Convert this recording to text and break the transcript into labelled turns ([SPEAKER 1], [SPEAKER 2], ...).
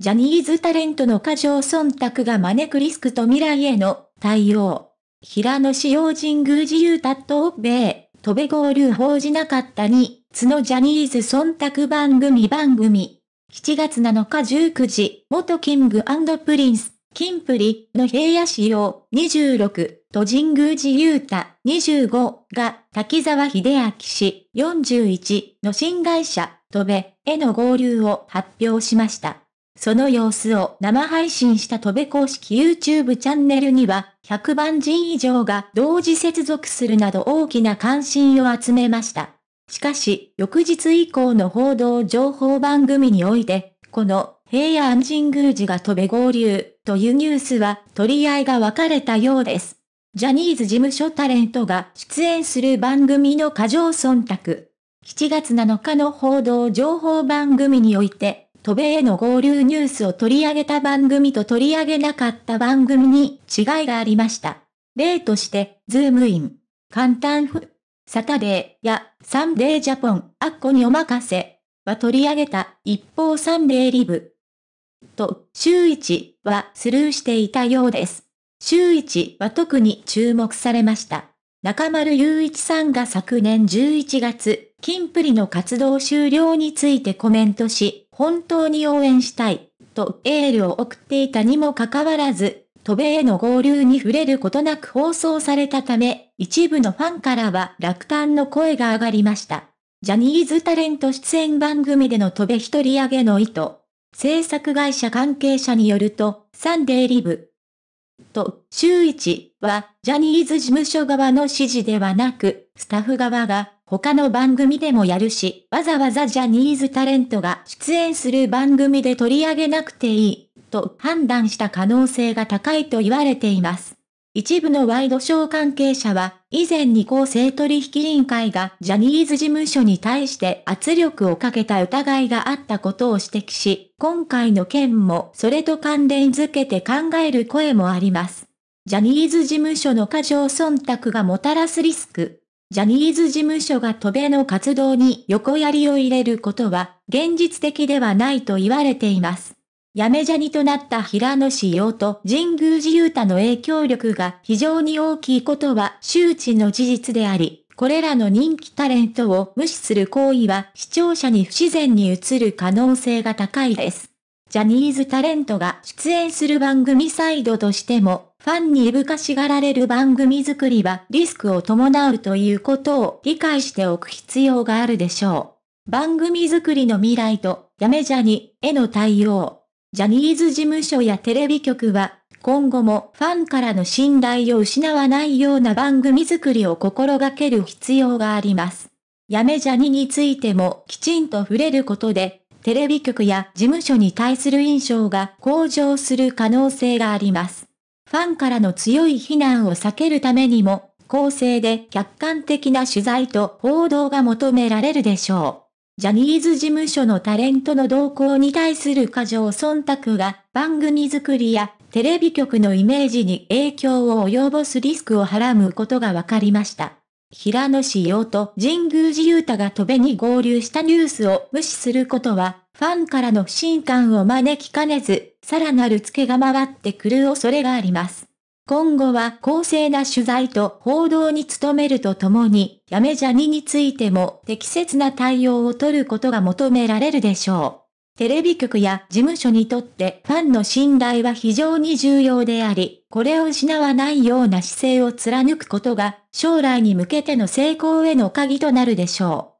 [SPEAKER 1] ジャニーズタレントの過剰忖度が招くリスクと未来への対応。平野志用神宮自由達と米、戸部合流報じなかったに、のジャニーズ忖度番組番組。7月7日19時、元キングプリンス、キンプリの平野志陽26と神宮寺雄太25が滝沢秀明氏41の新会社、戸部への合流を発表しました。その様子を生配信した戸部公式 YouTube チャンネルには、100万人以上が同時接続するなど大きな関心を集めました。しかし、翌日以降の報道情報番組において、この平安神宮寺が戸部合流というニュースは取り合いが分かれたようです。ジャニーズ事務所タレントが出演する番組の過剰忖度。7月7日の報道情報番組において、渡米への合流ニュースを取り上げた番組と取り上げなかった番組に違いがありました。例として、ズームイン、簡単ふ、サタデーやサンデージャポン、アッコにお任せは取り上げた一方サンデーリブと週一はスルーしていたようです。週一は特に注目されました。中丸雄一さんが昨年11月、金プリの活動終了についてコメントし、本当に応援したい、とエールを送っていたにもかかわらず、渡米への合流に触れることなく放送されたため、一部のファンからは落胆の声が上がりました。ジャニーズタレント出演番組での渡米一人上げの意図。制作会社関係者によると、サンデーリブ。と、週一は、ジャニーズ事務所側の指示ではなく、スタッフ側が他の番組でもやるし、わざわざジャニーズタレントが出演する番組で取り上げなくていい、と判断した可能性が高いと言われています。一部のワイドショー関係者は、以前に公正取引委員会がジャニーズ事務所に対して圧力をかけた疑いがあったことを指摘し、今回の件もそれと関連づけて考える声もあります。ジャニーズ事務所の過剰忖度がもたらすリスク、ジャニーズ事務所が渡米の活動に横槍を入れることは、現実的ではないと言われています。やめジャニとなった平野志陽と神宮寺勇太の影響力が非常に大きいことは周知の事実であり、これらの人気タレントを無視する行為は視聴者に不自然に映る可能性が高いです。ジャニーズタレントが出演する番組サイドとしても、ファンにいぶかしがられる番組作りはリスクを伴うということを理解しておく必要があるでしょう。番組作りの未来と、やめジャニへの対応。ジャニーズ事務所やテレビ局は、今後もファンからの信頼を失わないような番組作りを心がける必要があります。やめジャニについてもきちんと触れることで、テレビ局や事務所に対する印象が向上する可能性があります。ファンからの強い非難を避けるためにも、公正で客観的な取材と報道が求められるでしょう。ジャニーズ事務所のタレントの動向に対する過剰忖度が番組作りやテレビ局のイメージに影響を及ぼすリスクをはらむことが分かりました。平野紫耀と神宮寺勇太が戸べに合流したニュースを無視することは、ファンからの不信感を招きかねず、さらなる付けが回ってくる恐れがあります。今後は公正な取材と報道に努めるとともに、やめじゃにについても適切な対応を取ることが求められるでしょう。テレビ局や事務所にとってファンの信頼は非常に重要であり、これを失わないような姿勢を貫くことが、将来に向けての成功への鍵となるでしょう。